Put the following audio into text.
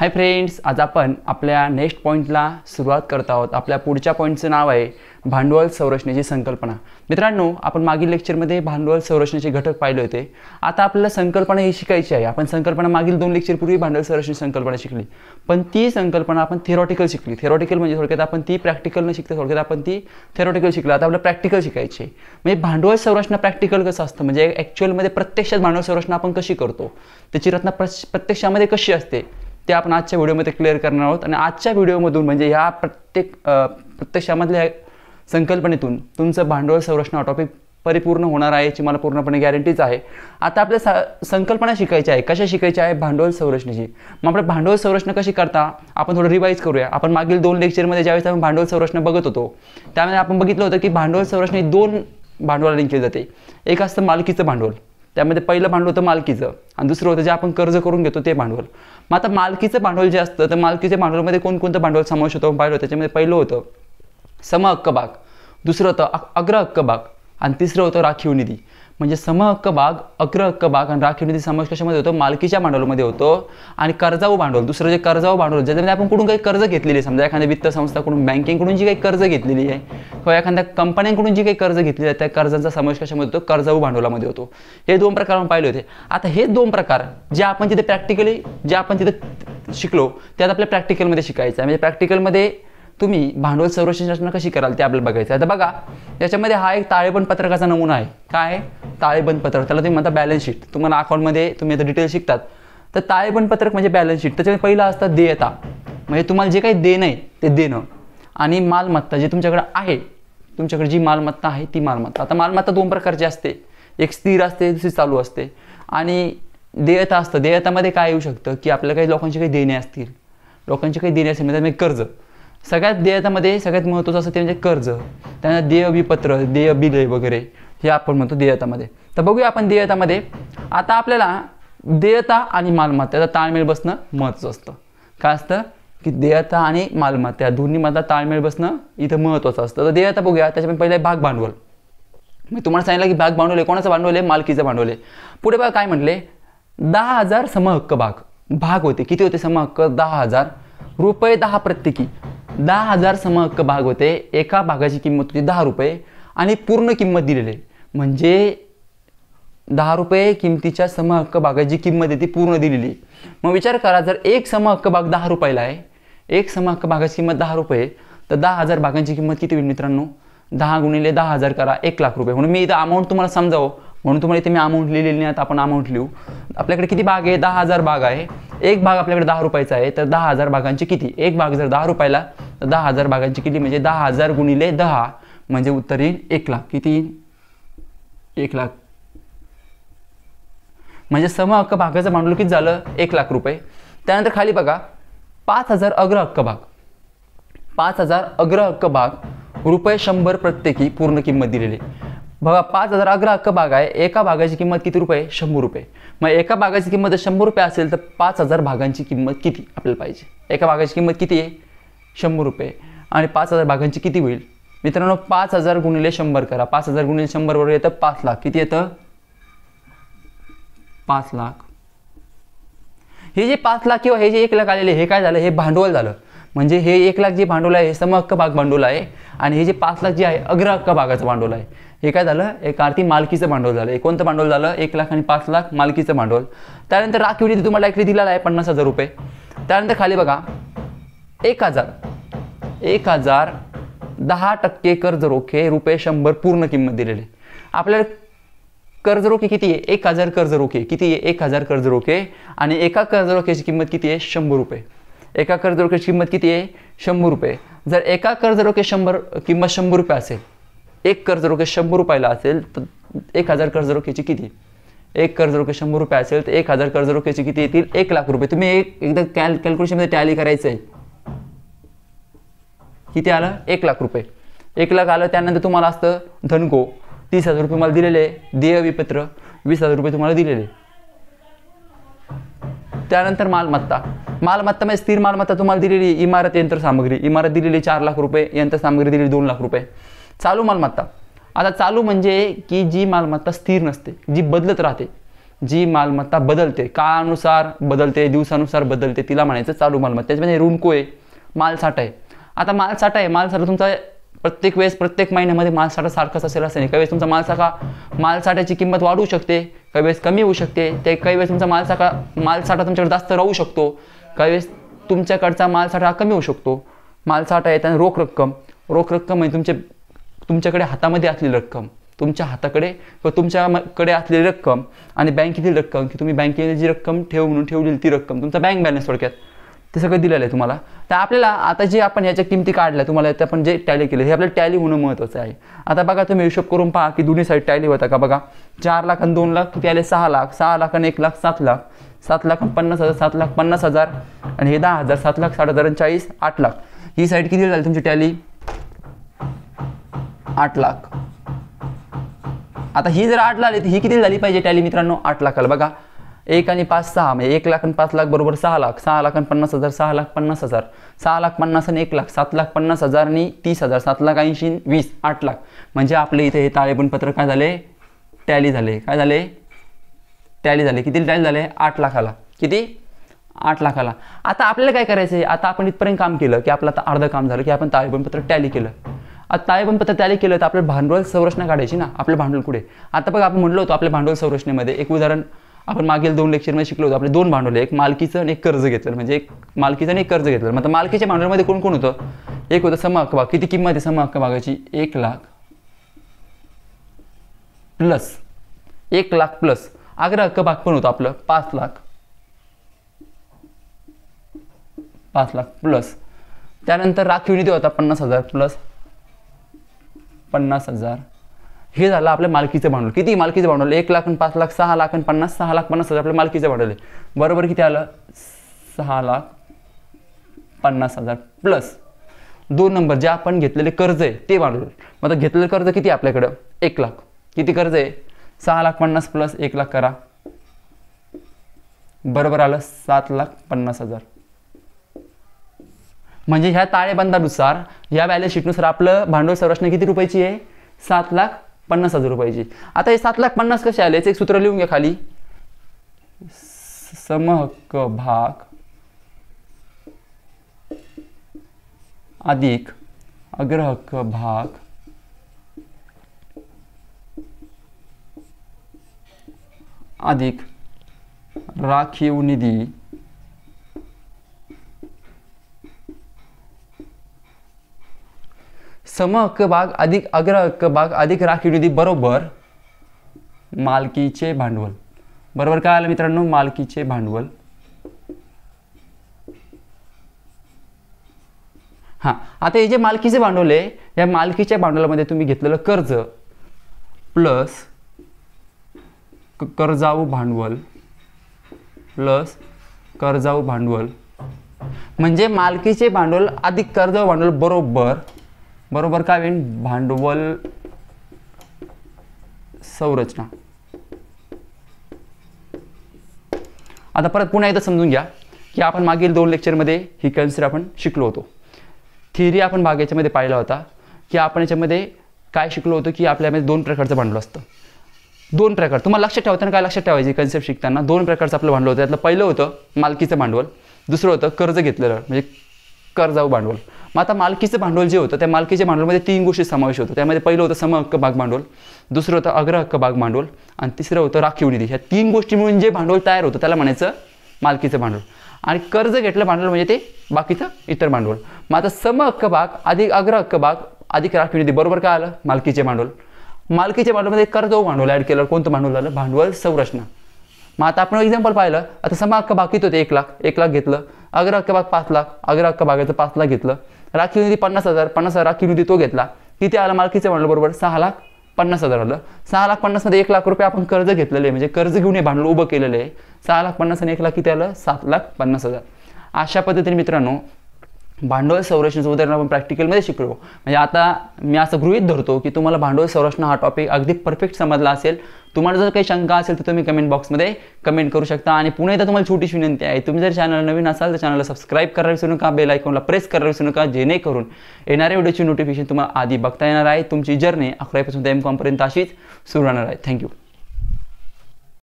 hi friends आज आपण आपल्या नेक्स्ट पॉईंटला सुरुवात करत आहोत आपल्या पुढच्या पॉईंटचं नाव आहे भांडवल संरचनेची संकल्पना मित्रांनो आपण मागील लेक्चरमध्ये भांडवल संरचनेचे घटक पाहिले होते आता आपल्याला संकल्पना ही शिकायची आहे आपण संकल्पना मागील दोन लेक्चरपूर्वी भांडवल संरचनेची संकल्पना शिकली पण ती संकल्पना आपण थेरॉटिकल शिकली थेरॉटिकल म्हणजे थोडक्यात आपण ती प्रॅक्टिकल न शिकतो थोडक्यात आपण ती थेरॉटिकल शिकलं आता आपल्याला प्रॅक्टिकल शिकायचे म्हणजे भांडवल संरचना प्रॅक्टिकल कसं असतं म्हणजे ॲक्च्युअलमध्ये प्रत्यक्षात भांडवल संरचना आपण कशी करतो त्याची रचना प्रत्यक्षामध्ये कशी असते ते आपण आजच्या व्हिडिओमध्ये क्लिअर करणार आहोत आणि आजच्या व्हिडिओमधून म्हणजे ह्या प्रत्येक प्रत्यक्षामधल्या संकल्पनेतून तुमचं भांडवल संरक्षण टॉपिक परिपूर्ण होणार आहे याची मला पूर्णपणे गॅरंटीच आहे आता आपल्या सा संकल्पना शिकायची आहे कशा शिकायची आहे भांडवल संरचनेची मग आपण भांडवल संरचना कशी करता आपण थोडं रिवाईज करूया आपण मागील दोन लेक्चरमध्ये ज्यावेळेस आपण भांडवल संरचना बघत होतो त्यामध्ये आपण बघितलं होतं की भांडवल संरचना दोन भांडवलाने केली जाते एक असतं मालकीचं भांडवल त्यामध्ये पहिलं भांडवल होतं मालकीचं आणि दुसरं होतं जे आपण कर्ज करून घेतो ते भांडवल मग आता मालकीचं भांडवल जे असतं तर मालकीच्या भांडवलमध्ये कोणकोणतं भांडवल समावेश होतो पाहिलं त्याच्यामध्ये पहिलं होतं सम हक्क भाग दुसरं होतं अग्र हक्क भाग आणि तिसरं होतं राखीव निधी म्हणजे समहक्क भाग अग्र हक्क भाग आणि राखीव निधी समावेश कशामध्ये होतो मालकीच्या भांडवलामध्ये होतो आणि कर्जाऊ भांडवल दुसरं जे कर्जाऊ भांडवल ज्याच्यामध्ये आपण कुठून काही कर्ज घेतलेली आहे समजा एखाद्या वित्त संस्थाकडून बँकिंगकडून जी काही कर्ज घेतलेली आहे किंवा एखाद्या कंपन्यांकडून जी काही कर्ज घेतलेली आहे त्या कर्जांचा समावेश कशामध्ये होतो कर्जाऊ भांडवलामध्ये होतो हे दोन प्रकार आपण पाहिले होते आता हे दोन प्रकार जे आपण तिथे प्रॅक्टिकली जे आपण तिथे शिकलो त्यात आपल्या प्रॅक्टिकलमध्ये शिकायचं आहे म्हणजे प्रॅक्टिकलमध्ये तुम्ही भांडवल संरक्षण रचना कशी कराल ते आपल्याला बघायचं आता बघा याच्यामध्ये हा एक ताळेपण पत्रकाचा नमुना आहे काय आहे ताळेबंद पत्रक त्याला तुम्ही म्हणता बॅलन्स शीट तुम्हाला अकाउंटमध्ये तुम्ही आता डिटेल शिकतात तर ताळेबंद पत्रक म्हणजे बॅलन्स शीट त्याच्यामध्ये पहिला असतं देयता म्हणजे तुम्हाला जे काही देणं आहे ते देणं आणि मालमत्ता जे तुमच्याकडे आहे तुमच्याकडे जी मालमत्ता आहे ती मालमत्ता आता मालमत्ता दोन प्रकारची असते एक स्थिर असते दुसरी चालू असते आणि देयता असतं देयतामध्ये काय येऊ शकतं की आपल्याला काही लोकांचे काही देणे असतील लोकांचे काही देणे असतील म्हणजे कर्ज सगळ्यात देयतामध्ये सगळ्यात महत्त्वाचं असतं ते म्हणजे कर्ज त्यांना देय विपत्र देय बिले वगैरे हे आपण म्हणतो देयतामध्ये तर बघूया आपण देयतामध्ये आता आपल्याला देयता आणि मालमत्ता ताळमेळ बसणं महत्त्वाचं असतं काय असतं की देयता आणि मालमत्ता या दोन्हीमधला ताळमेळ बसणं इथं महत्त्वाचं असतं तर देयता बघूया पण पहिले भाग भांडवल मी तुम्हाला सांगितलं की भाग भांडवल आहे कोणाचं भांडवल आहे मालकीचं भांडवल आहे पुढे बघा काय म्हटले दहा हजार समहक्क भाग भाग होते किती होते समहक्क दहा हजार रुपये दहा प्रत्येकी दहा हजार समहक्क भाग होते एका भागाची किंमत होती दहा रुपये आणि पूर्ण किंमत दिलेली म्हणजे दहा रुपये किमतीच्या समहक्क बागाची किंमत आहे ती पूर्ण दिलेली मग विचार करा जर एक समहक्क भाग दहा रुपयाला आहे एक समहक्क भागाची किंमत दहा रुपये तर दहा हजार भागांची किंमत किती होईल मित्रांनो दहा गुणिले दहा हजार करा एक लाख रुपये म्हणून मी इथं अमाऊंट तुम्हाला समजावं म्हणून तुम्हाला इथे मी अमाऊंट लिहिलेली नाही आता आपण अमाऊंट लिहू आपल्याकडे किती भाग आहे दहा हजार भाग आहे एक भाग आपल्याकडे दहा रुपयाचा आहे तर दहा हजार भागांची किती एक भाग जर दहा रुपयाला तर दहा हजार भागांची किती म्हणजे दहा हजार गुणिले दहा म्हणजे उत्तर येईल एक लाख किती एक लाख म्हणजे सम हक्क भागाचं भांडवल किती झालं एक लाख रुपये त्यानंतर खाली बघा पाच हजार अग्र हक्क भाग पाच हजार अग्र हक्क भाग रुपये शंभर प्रत्येकी पूर्ण किंमत दिलेली बघा पाच हजार अग्र हक्क भाग आहे एका भागाची किंमत किती रुपये शंभर रुपये मग एका भागाची किंमत शंभर रुपये असेल तर पाच हजार भागांची किंमत किती आपल्याला पाहिजे एका भागाची किंमत किती आहे शंभर रुपये आणि पाच हजार भागांची किती होईल मित्रांनो पाच हजार गुणिले शंभर करा पाच हजार गुणिले शंभर बरोबर येतं पाच लाख किती येतं पाच लाख हे जे पाच लाख किंवा हे जे एक लाख आलेले हे काय झालं हे भांडवल झालं म्हणजे हे एक लाख जे भांडवल आहे हे समहक्क भाग भांडवल आहे आणि हे जे पाच लाख जे आहे अग्रहक्क भागाचं भांडवल आहे हे काय झालं एक आरती मालकीचं भांडवल झालं कोणतं भांडवल झालं एक लाख आणि पाच लाख मालकीचं भांडवल त्यानंतर राखीव निधी तुम्हाला इकडे दिलेला आहे पन्नास हजार रुपये त्यानंतर खाली बघा एक हजार एक हजार दहा टक्के कर्ज रोखे रुपये शंभर पूर्ण किंमत दिलेली आपल्याला कर्ज रोखे किती आहे एक हजार कर्ज रोखे किती आहे एक हजार कर्ज रोखे आणि एका कर्ज रोख्याची किंमत किती आहे शंभर रुपये एका कर्ज रोख्याची किंमत किती आहे शंभर रुपये जर एका कर्ज रोखे शंभर किंमत शंभर रुपये असेल एक कर्जरोखे शंभर रुपयाला असेल तर एक हजार कर्ज रोख्याची किती एक कर्ज रोखे शंभर रुपये असेल तर एक हजार कर्ज रोख्याची किती येतील एक लाख रुपये तुम्ही एक एकदा कॅल कॅल्क्युलेशनमध्ये टॅली करायचं आहे किती आलं एक लाख रुपये एक लाख आलं त्यानंतर तुम्हाला असतं धनको तीस हजार रुपये मला दिलेले देय विपत्र वीस हजार रुपये तुम्हाला दिलेले त्यानंतर मालमत्ता मालमत्ता म्हणजे स्थिर मालमत्ता तुम्हाला दिलेली इमारत यंत्रसामग्री इमारत दिलेली चार लाख रुपये यंत्रसामग्री दिलेली दोन लाख रुपये चालू मालमत्ता आता चालू म्हणजे की जी मालमत्ता स्थिर नसते जी बदलत राहते जी मालमत्ता बदलते काळानुसार बदलते दिवसानुसार बदलते तिला म्हणायचं चालू मालमत्ता त्याच्यामध्ये म्हणजे रुणको आहे मालसाठा आहे आता मालसाठा आहे मालसाठा तुमचा प्रत्येक वेळेस प्रत्येक महिन्यामध्ये मालसाठा सारखाच असेल असं नाही काही वेळेस तुमचा मालसाखा मालसाठ्याची किंमत वाढू शकते काही वेळेस कमी होऊ शकते ते काही वेळेस तुमचा मालसाखा मालसाठा तुमच्याकडे जास्त राहू शकतो काही वेळेस तुमच्याकडचा मालसाठा कमी होऊ शकतो मालसाठा येताना रोख रक्कम रोख रक्कम म्हणजे तुमचे तुमच्याकडे हातामध्ये असलेली रक्कम तुमच्या हाताकडे किंवा तुमच्याकडे असलेली रक्कम आणि बँकेतील रक्कम की तुम्ही बँकेने जी रक्कम म्हणून ठेवलेली ती रक्कम तुमचा बँक बॅलन्स थोडक्यात ते सगळं दिलेलं आहे तुम्हाला तर आपल्याला आता जे आपण याच्या किमती काढल्या तुम्हाला ते आपण जे टॅली केले हे आपल्याला टॅली होणं महत्त्वाचं आहे आता बघा तुम्ही हिशोब करून पहा की दोन्ही साईड टॅली होता का बघा चार लाख आणि दोन लाख किती आले सहा लाख सहा लाख आणि एक लाख सात लाख सात लाख पन्नास हजार सात लाख पन्नास हजार आणि हे दहा हजार सात लाख साठ हजार चाळीस आठ लाख ही साईड किती झाली तुमची टॅली आठ लाख आता ही जर आठ लाख तर ही किती झाली पाहिजे टॅली मित्रांनो आठ लाखाला बघा एक आणि पाच सहा म्हणजे एक लाख आणि पाच लाख बरोबर सहा लाख सहा लाख आणि पन्नास हजार सहा लाख पन्नास हजार सहा लाख पन्नास आणि एक लाख सात लाख पन्नास हजार आणि तीस हजार सात लाख ऐंशी वीस आठ लाख म्हणजे आपले इथे हे पत्र काय झाले टॅली झाले काय झाले टॅली झाले किती टॅली झाले आठ लाखाला किती आठ लाखाला आता आपल्याला काय करायचं आहे आता आपण इथपर्यंत काम केलं की आपलं आता अर्धं काम झालं की आपण ताळेबंद पत्र टॅली केलं आता ताळेबंद पत्र टॅली केलं तर आपलं भांडवल संरचना काढायची ना आपलं भांडवल कुठे आता बघ आपण म्हणलो होतो आपल्या भांडवल संरचनेमध्ये एक उदाहरण आपण मागील दोन लेक्चरमध्ये शिकलो होतो आपले दोन भांडवले एक मालकीचं आणि एक कर्ज घेतलं म्हणजे एक मालकीचं आणि एक कर्ज घेतलं मग मालकीच्या भांडवलमध्ये कोण कोण होतं एक होतं सम हक्क भाग किती किंमत आहे सम हक्क भागाची एक लाख प्लस एक लाख प्लस आग्रह हक्क भाग पण होतो आपलं पाच लाख पाच लाख प्लस त्यानंतर राखीव निधी होता पन्नास हजार प्लस पन्नास हजार हे झालं आपल्या मालकीचं भांडवल किती मालकीचं भांडवल एक लाख आणि पाच लाख सहा लाख आणि पन्नास सहा लाख पन्नास हजार आपल्या मालकीचं भांडवल आहे बरोबर किती आलं सहा लाख पन्नास हजार प्लस दोन नंबर जे आपण घेतलेले कर्ज आहे ते भांडवल मग घेतलेलं कर्ज किती आपल्याकडं एक लाख किती कर्ज आहे सहा लाख पन्नास प्लस एक लाख करा बरोबर आलं सात लाख पन्नास हजार म्हणजे ह्या ताळेबंदानुसार या बॅलन्स शीटनुसार आपलं भांडवल संरचना किती रुपयाची आहे सात लाख पन्नास हजार रुपयाची आता हे सात लाख पन्नास कसे आले याचं एक सूत्र लिहून घ्या खाली समहक्क भाग अधिक अग्रहक्क भाग अधिक राखीव निधी सम हक्क भाग अधिक अग्र हक्क भाग अधिक राखीव निधी बरोबर मालकीचे भांडवल बरोबर काय आलं मित्रांनो मालकीचे भांडवल हां आता हे जे मालकीचे भांडवल आहे या मालकीच्या भांडवलामध्ये तुम्ही घेतलेलं कर्ज प्लस कर्जाऊ भांडवल प्लस कर्जाऊ भांडवल म्हणजे मालकीचे भांडवल अधिक कर्जाऊ भांडवल बरोबर बरोबर काय होईल भांडवल संरचना आता परत पुन्हा एकदा समजून घ्या की आपण मागील दोन लेक्चरमध्ये ही कन्सेप्ट आपण शिकलो होतो थिअरी आपण भाग याच्यामध्ये पाहिला होता की आपण याच्यामध्ये काय शिकलो होतो की आपल्यामध्ये दोन प्रकारचं भांडवल असतं दोन प्रकार तुम्हाला लक्षात ठेवताना काय लक्षात ठेवायची कन्सेप्ट शिकताना दोन प्रकारचं आपलं भांडवल होतं त्यातलं पहिलं होतं मालकीचं भांडवल दुसरं होतं कर्ज घेतलेलं म्हणजे कर्जाऊ भांडवल मग आता मालकीचं भांडवल जे होतं त्या मालकीच्या भांडवलमध्ये तीन गोष्टी समावेश होतो त्यामध्ये पहिलं होतं हक्क भाग भांडवल दुसरं होतं हक्क भाग भांडवल आणि तिसरं होतं राखीव निधी ह्या तीन गोष्टी मिळून जे भांडवल तयार होतं त्याला म्हणायचं मालकीचं भांडवल आणि कर्ज घेतलं भांडवल म्हणजे ते बाकीचं इतर भांडवल मग आता हक्क भाग अधिक हक्क भाग अधिक राखीव निधी बरोबर काय आलं मालकीचे भांडवल मालकीच्या भांडवलमध्ये कर्ज भांडवल ॲड केलं कोणतं भांडवल आलं भांडवल संरचना मग आता आपण एक्झाम्पल पाहिलं आता समहक्क हक्क होते एक लाख एक लाख घेतलं अग्र हक्क भाग पाच लाख अग्र हक्क भागाचं पाच लाख घेतलं राखीव निधी पन्नास हजार पन्नास हजार राखीव निधी तो घेतला किती आला मालकीचं म्हणलं बरोबर सहा लाख पन्नास हजार आलं सहा लाख पन्नासमध्ये एक लाख रुपये आपण कर्ज घेतलेलं आहे म्हणजे कर्ज घेऊन हे भांडलं उभं केलेलं आहे सहा लाख पन्नास आणि एक लाख किती आलं सात लाख पन्नास हजार अशा पद्धतीने मित्रांनो भांडवल संरचनेचं उदाहरण आपण प्रॅक्टिकलमध्ये शिकलो म्हणजे आता मी असं गृहित धरतो की तुम्हाला भांडवल संरचना हा टॉपिक अगदी परफेक्ट समजला असेल तुम्हाला जर काही शंका असेल तर तुम्ही कमेंट बॉक्समध्ये कमेंट करू शकता आणि पुणे एकदा तुम्हाला छोटीशी विनंती आहे तुम्ही जर चॅनल नवीन असाल तर चॅनलला सबस्क्राईब करायला विसरू नका बेल आयकॉनला प्रेस करायला विसरू नका जेणेकरून येणाऱ्या व्हिडिओची नोटिफिकेशन तुम्हाला आधी बघता येणार आहे तुमची जर्नी अकरावीपासून ते एम कॉमपर्यंत अशीच सुरू राहणार आहे थँक्यू